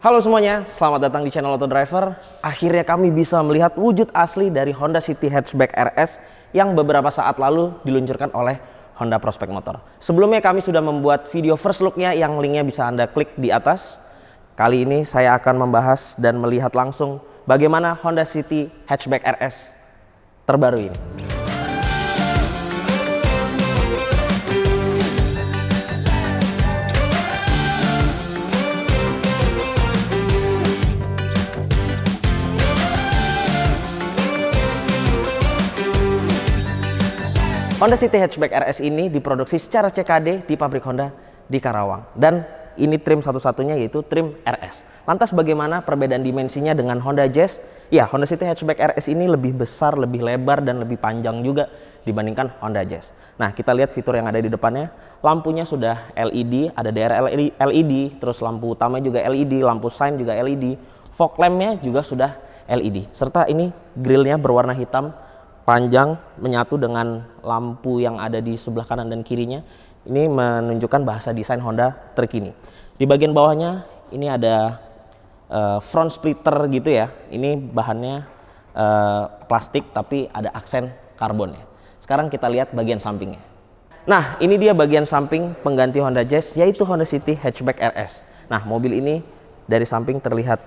Halo semuanya, selamat datang di channel Auto Driver. Akhirnya kami bisa melihat wujud asli dari Honda City Hatchback RS yang beberapa saat lalu diluncurkan oleh Honda Prospect Motor. Sebelumnya kami sudah membuat video first looknya yang linknya bisa Anda klik di atas. Kali ini saya akan membahas dan melihat langsung bagaimana Honda City Hatchback RS terbaru ini. Honda City Hatchback RS ini diproduksi secara CKD di pabrik Honda di Karawang dan ini trim satu-satunya yaitu trim RS. Lantas bagaimana perbedaan dimensinya dengan Honda Jazz? Ya, Honda City Hatchback RS ini lebih besar, lebih lebar dan lebih panjang juga dibandingkan Honda Jazz. Nah, kita lihat fitur yang ada di depannya. Lampunya sudah LED, ada DRL LED, e terus lampu utama juga LED, lampu sein juga LED, fog lampnya juga sudah LED. Serta ini grillnya berwarna hitam panjang menyatu dengan lampu yang ada di sebelah kanan dan kirinya. Ini menunjukkan bahasa desain Honda terkini. Di bagian bawahnya ini ada uh, front splitter gitu ya. Ini bahannya uh, plastik tapi ada aksen karbon ya. Sekarang kita lihat bagian sampingnya. Nah, ini dia bagian samping pengganti Honda Jazz yaitu Honda City Hatchback RS. Nah, mobil ini dari samping terlihat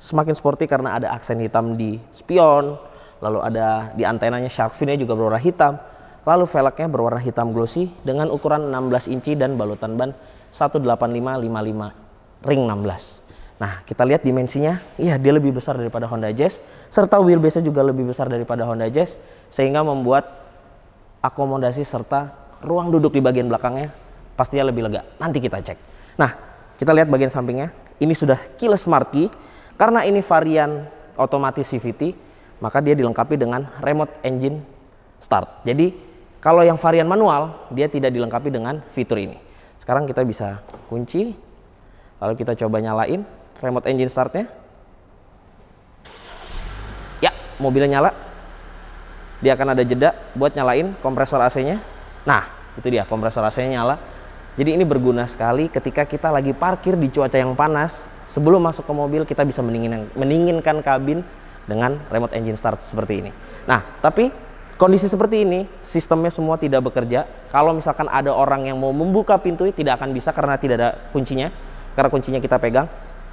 semakin sporty karena ada aksen hitam di spion, Lalu ada di antenanya shark finnya juga berwarna hitam. Lalu velgnya berwarna hitam glossy dengan ukuran 16 inci dan balutan ban 18555 ring 16. Nah, kita lihat dimensinya, iya dia lebih besar daripada Honda Jazz, serta wheelbase-nya juga lebih besar daripada Honda Jazz, sehingga membuat akomodasi serta ruang duduk di bagian belakangnya pastinya lebih lega. Nanti kita cek. Nah, kita lihat bagian sampingnya. Ini sudah keyless smart key, karena ini varian otomatis CVT, maka dia dilengkapi dengan remote engine start. Jadi kalau yang varian manual dia tidak dilengkapi dengan fitur ini. Sekarang kita bisa kunci, lalu kita coba nyalain remote engine startnya. Ya, mobilnya nyala. Dia akan ada jeda buat nyalain kompresor AC-nya. Nah, itu dia kompresor AC-nya nyala. Jadi ini berguna sekali ketika kita lagi parkir di cuaca yang panas. Sebelum masuk ke mobil kita bisa mendinginkan, mendinginkan kabin dengan remote engine start seperti ini. Nah, tapi kondisi seperti ini sistemnya semua tidak bekerja. Kalau misalkan ada orang yang mau membuka pintu tidak akan bisa karena tidak ada kuncinya. Karena kuncinya kita pegang.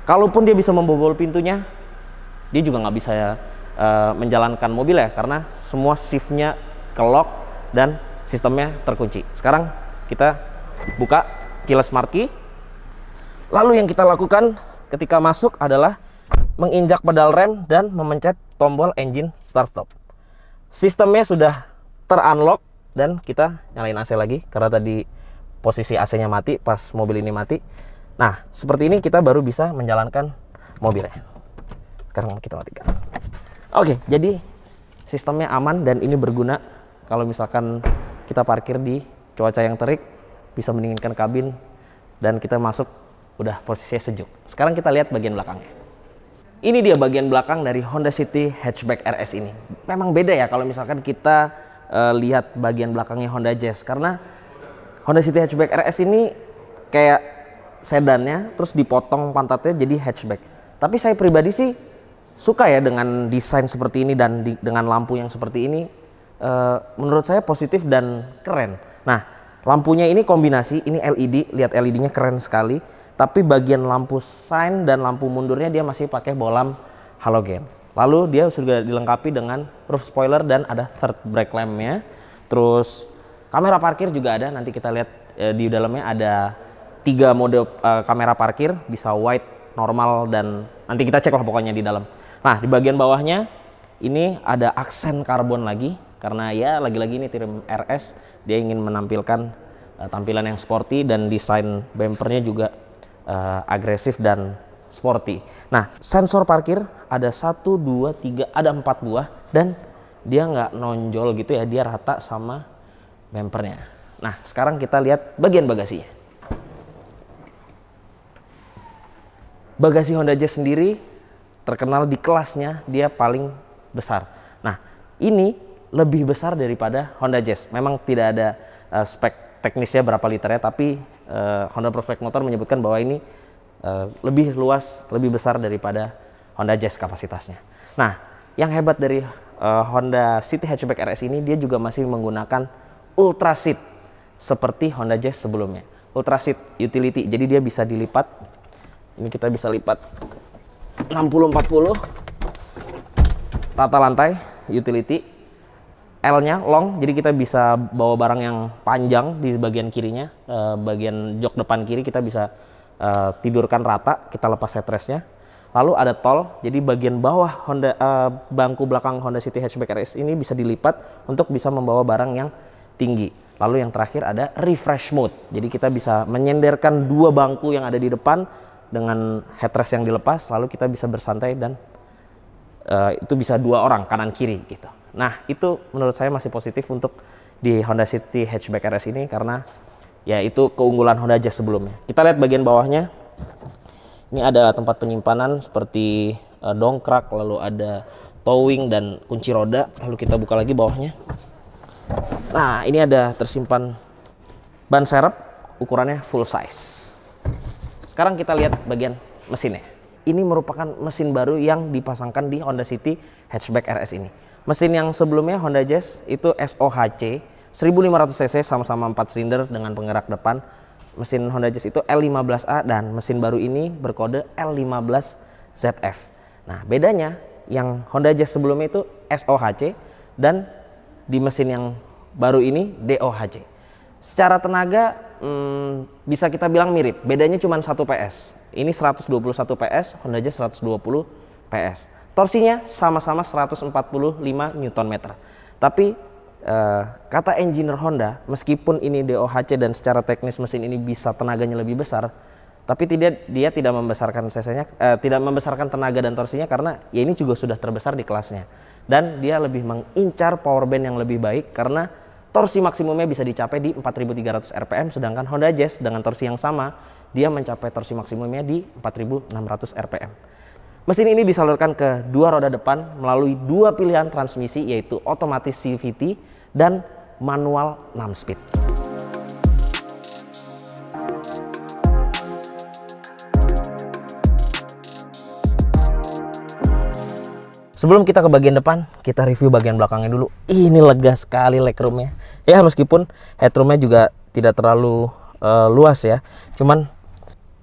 Kalaupun dia bisa membobol pintunya, dia juga nggak bisa uh, menjalankan mobil ya karena semua shiftnya ke lock dan sistemnya terkunci. Sekarang kita buka keyless smart key. Lalu yang kita lakukan ketika masuk adalah menginjak pedal rem dan memencet tombol engine start stop. Sistemnya sudah terunlock dan kita nyalain AC lagi karena tadi posisi AC-nya mati pas mobil ini mati. Nah, seperti ini kita baru bisa menjalankan mobilnya. Sekarang kita matikan. Oke, jadi sistemnya aman dan ini berguna kalau misalkan kita parkir di cuaca yang terik bisa mendinginkan kabin dan kita masuk udah posisinya sejuk. Sekarang kita lihat bagian belakangnya. Ini dia bagian belakang dari Honda City Hatchback RS ini. Memang beda ya kalau misalkan kita uh, lihat bagian belakangnya Honda Jazz karena Honda City Hatchback RS ini kayak sedannya terus dipotong pantatnya jadi hatchback. Tapi saya pribadi sih suka ya dengan desain seperti ini dan di, dengan lampu yang seperti ini uh, menurut saya positif dan keren. Nah, lampunya ini kombinasi ini LED, lihat LED-nya keren sekali tapi bagian lampu sign dan lampu mundurnya dia masih pakai bolam halogen. Lalu dia sudah dilengkapi dengan roof spoiler dan ada third brake lampnya. Terus kamera parkir juga ada. Nanti kita lihat e, di dalamnya ada tiga mode e, kamera parkir, bisa white, normal dan nanti kita cek lah pokoknya di dalam. Nah di bagian bawahnya ini ada aksen karbon lagi karena ya lagi-lagi ini tim RS dia ingin menampilkan e, tampilan yang sporty dan desain bumpernya juga uh, agresif dan sporty. Nah, sensor parkir ada satu, dua, tiga, ada empat buah dan dia nggak nonjol gitu ya, dia rata sama bempernya. Nah, sekarang kita lihat bagian bagasinya. Bagasi Honda Jazz sendiri terkenal di kelasnya dia paling besar. Nah, ini lebih besar daripada Honda Jazz. Memang tidak ada uh, spek teknisnya berapa liternya, tapi uh, Honda Prospect Motor menyebutkan bahwa ini uh, lebih luas, lebih besar daripada Honda Jazz kapasitasnya. Nah, yang hebat dari uh, Honda City Hatchback RS ini dia juga masih menggunakan Ultra Seat seperti Honda Jazz sebelumnya. Ultra Seat utility, jadi dia bisa dilipat. Ini kita bisa lipat 60 40 tata lantai utility L-nya long, jadi kita bisa bawa barang yang panjang di bagian kirinya, uh, bagian jok depan kiri kita bisa uh, tidurkan rata, kita lepas headrestnya. Lalu ada tol, jadi bagian bawah Honda uh, bangku belakang Honda City Hatchback RS ini bisa dilipat untuk bisa membawa barang yang tinggi. Lalu yang terakhir ada refresh mode, jadi kita bisa menyenderkan dua bangku yang ada di depan dengan headrest yang dilepas, lalu kita bisa bersantai dan uh, itu bisa dua orang kanan kiri gitu. Nah, itu menurut saya masih positif untuk di Honda City Hatchback RS ini karena ya itu keunggulan Honda Jazz sebelumnya. Kita lihat bagian bawahnya. Ini ada tempat penyimpanan seperti uh, dongkrak, lalu ada towing dan kunci roda. Lalu kita buka lagi bawahnya. Nah, ini ada tersimpan ban serep ukurannya full size. Sekarang kita lihat bagian mesinnya. Ini merupakan mesin baru yang dipasangkan di Honda City Hatchback RS ini. Mesin yang sebelumnya Honda Jazz itu SOHC 1500 cc sama-sama 4 silinder dengan penggerak depan. Mesin Honda Jazz itu L15A dan mesin baru ini berkode L15ZF. Nah, bedanya yang Honda Jazz sebelumnya itu SOHC dan di mesin yang baru ini DOHC. Secara tenaga hmm, bisa kita bilang mirip, bedanya cuma 1 PS. Ini 121 PS, Honda Jazz 120 PS. Torsinya sama-sama 145 Newton meter. Tapi uh, kata engineer Honda, meskipun ini DOHC dan secara teknis mesin ini bisa tenaganya lebih besar, tapi tidak dia tidak membesarkan cc-nya, eh, tidak membesarkan tenaga dan torsinya karena ya ini juga sudah terbesar di kelasnya. Dan dia lebih mengincar power band yang lebih baik karena torsi maksimumnya bisa dicapai di 4300 rpm sedangkan Honda Jazz dengan torsi yang sama dia mencapai torsi maksimumnya di 4600 rpm. Mesin ini disalurkan ke dua roda depan melalui dua pilihan transmisi yaitu otomatis CVT dan manual 6 speed. Sebelum kita ke bagian depan, kita review bagian belakangnya dulu. Ini lega sekali legroomnya. Ya meskipun headroomnya juga tidak terlalu uh, luas ya. Cuman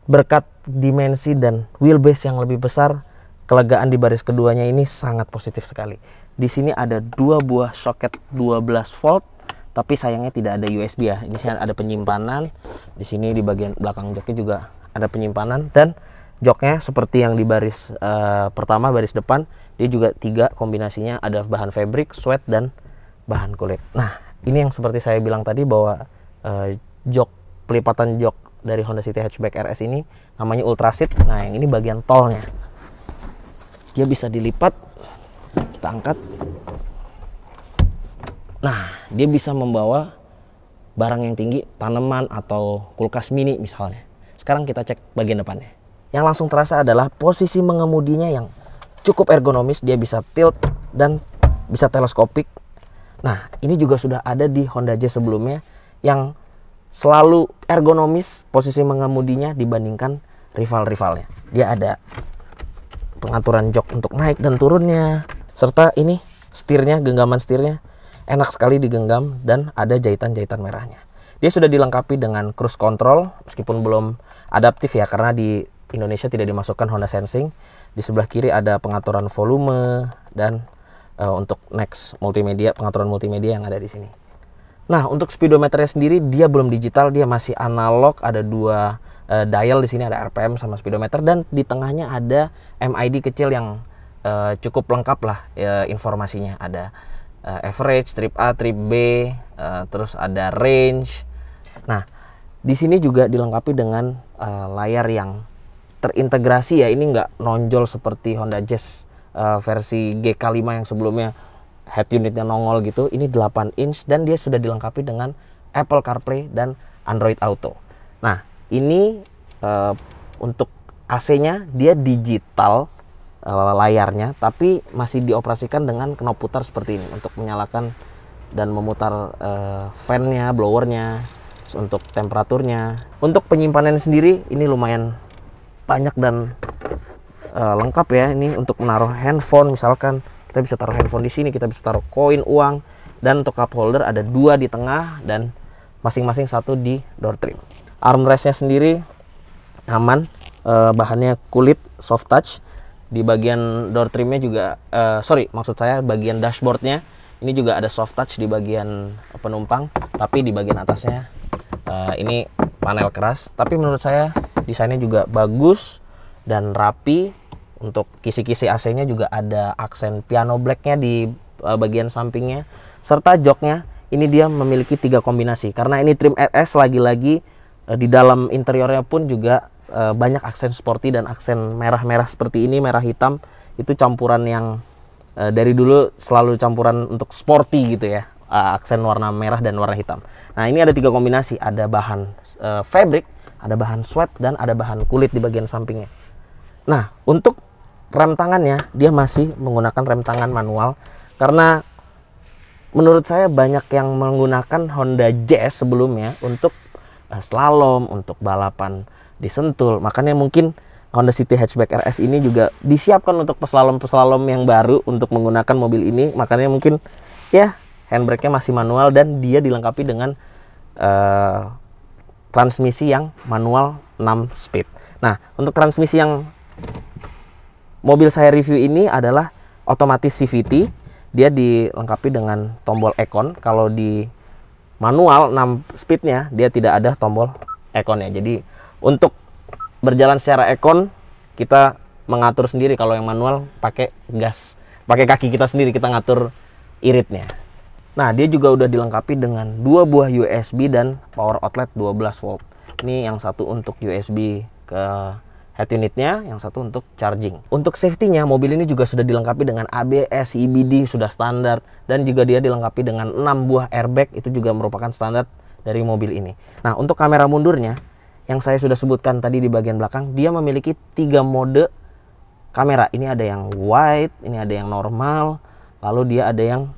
berkat dimensi dan wheelbase yang lebih besar, kelegaan di baris keduanya ini sangat positif sekali. Di sini ada dua buah soket 12 volt, tapi sayangnya tidak ada USB ya. Ini ada penyimpanan. Di sini di bagian belakang joknya juga ada penyimpanan dan joknya seperti yang di baris uh, pertama baris depan, dia juga tiga kombinasinya ada bahan fabric, sweat dan bahan kulit. Nah, ini yang seperti saya bilang tadi bahwa uh, jok pelipatan jok dari Honda City Hatchback RS ini namanya Ultra Seat. Nah, yang ini bagian tolnya dia bisa dilipat kita angkat nah dia bisa membawa barang yang tinggi tanaman atau kulkas mini misalnya sekarang kita cek bagian depannya yang langsung terasa adalah posisi mengemudinya yang cukup ergonomis dia bisa tilt dan bisa teleskopik nah ini juga sudah ada di Honda Jazz sebelumnya yang selalu ergonomis posisi mengemudinya dibandingkan rival-rivalnya dia ada pengaturan jok untuk naik dan turunnya serta ini setirnya genggaman setirnya enak sekali digenggam dan ada jahitan-jahitan merahnya dia sudah dilengkapi dengan cruise control meskipun belum adaptif ya karena di Indonesia tidak dimasukkan Honda Sensing di sebelah kiri ada pengaturan volume dan uh, untuk next multimedia pengaturan multimedia yang ada di sini nah untuk speedometernya sendiri dia belum digital dia masih analog ada dua uh, dial di sini ada RPM sama speedometer dan di tengahnya ada MID kecil yang uh, cukup lengkap lah uh, informasinya ada uh, average, trip A, trip B, uh, terus ada range. Nah, di sini juga dilengkapi dengan uh, layar yang terintegrasi ya. Ini nggak nonjol seperti Honda Jazz uh, versi GK5 yang sebelumnya head unitnya nongol gitu. Ini 8 inch dan dia sudah dilengkapi dengan Apple CarPlay dan Android Auto. Nah, ini uh, untuk AC-nya dia digital uh, layarnya tapi masih dioperasikan dengan knob putar seperti ini untuk menyalakan dan memutar uh, fan-nya, blowernya, untuk temperaturnya. Untuk penyimpanan sendiri ini lumayan banyak dan uh, lengkap ya. Ini untuk menaruh handphone misalkan kita bisa taruh handphone di sini, kita bisa taruh koin uang dan untuk cup holder ada dua di tengah dan masing-masing satu di door trim armrestnya sendiri aman uh, bahannya kulit soft touch di bagian door trimnya juga uh, sorry maksud saya bagian dashboardnya ini juga ada soft touch di bagian penumpang tapi di bagian atasnya uh, ini panel keras tapi menurut saya desainnya juga bagus dan rapi untuk kisi-kisi AC-nya juga ada aksen piano black nya di uh, bagian sampingnya serta joknya ini dia memiliki tiga kombinasi karena ini trim RS lagi-lagi Eh, di dalam interiornya pun juga e, banyak aksen sporty dan aksen merah-merah seperti ini, merah hitam itu campuran yang e, dari dulu selalu campuran untuk sporty gitu ya. E, aksen warna merah dan warna hitam. Nah, ini ada tiga kombinasi, ada bahan e, fabric, ada bahan sweat dan ada bahan kulit di bagian sampingnya. Nah, untuk rem tangannya dia masih menggunakan rem tangan manual karena menurut saya banyak yang menggunakan Honda Jazz sebelumnya untuk Selalu eh, slalom, untuk balapan di Sentul. Makanya mungkin Honda City Hatchback RS ini juga disiapkan untuk peslalom-peslalom yang baru untuk menggunakan mobil ini. Makanya mungkin ya handbrake-nya masih manual dan dia dilengkapi dengan uh, transmisi yang manual 6 speed. Nah, untuk transmisi yang mobil saya review ini adalah otomatis CVT. Dia dilengkapi dengan tombol econ. Kalau di manual 6 speednya dia tidak ada tombol ekornya jadi untuk berjalan secara ekon kita mengatur sendiri kalau yang manual pakai gas pakai kaki kita sendiri kita ngatur iritnya nah dia juga udah dilengkapi dengan dua buah USB dan power outlet 12 volt ini yang satu untuk USB ke head unitnya, yang satu untuk charging. Untuk safety-nya, mobil ini juga sudah dilengkapi dengan ABS, EBD, sudah standar, dan juga dia dilengkapi dengan 6 buah airbag, itu juga merupakan standar dari mobil ini. Nah, untuk kamera mundurnya, yang saya sudah sebutkan tadi di bagian belakang, dia memiliki tiga mode kamera. Ini ada yang wide, ini ada yang normal, lalu dia ada yang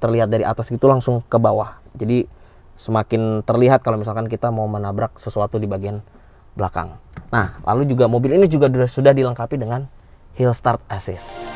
terlihat dari atas gitu langsung ke bawah. Jadi semakin terlihat kalau misalkan kita mau menabrak sesuatu di bagian belakang. Nah, lalu juga mobil ini juga sudah dilengkapi dengan hill start assist.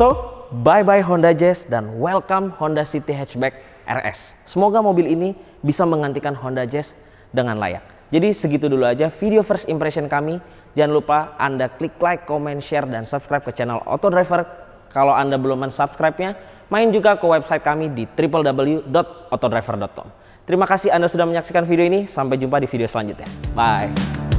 So, bye-bye Honda Jazz dan welcome Honda City Hatchback RS. Semoga mobil ini bisa menggantikan Honda Jazz dengan layak. Jadi segitu dulu aja video first impression kami. Jangan lupa Anda klik like, comment, share, dan subscribe ke channel Auto Driver. Kalau Anda belum mensubscribe-nya, main juga ke website kami di www.autodriver.com. Terima kasih Anda sudah menyaksikan video ini. Sampai jumpa di video selanjutnya. Bye.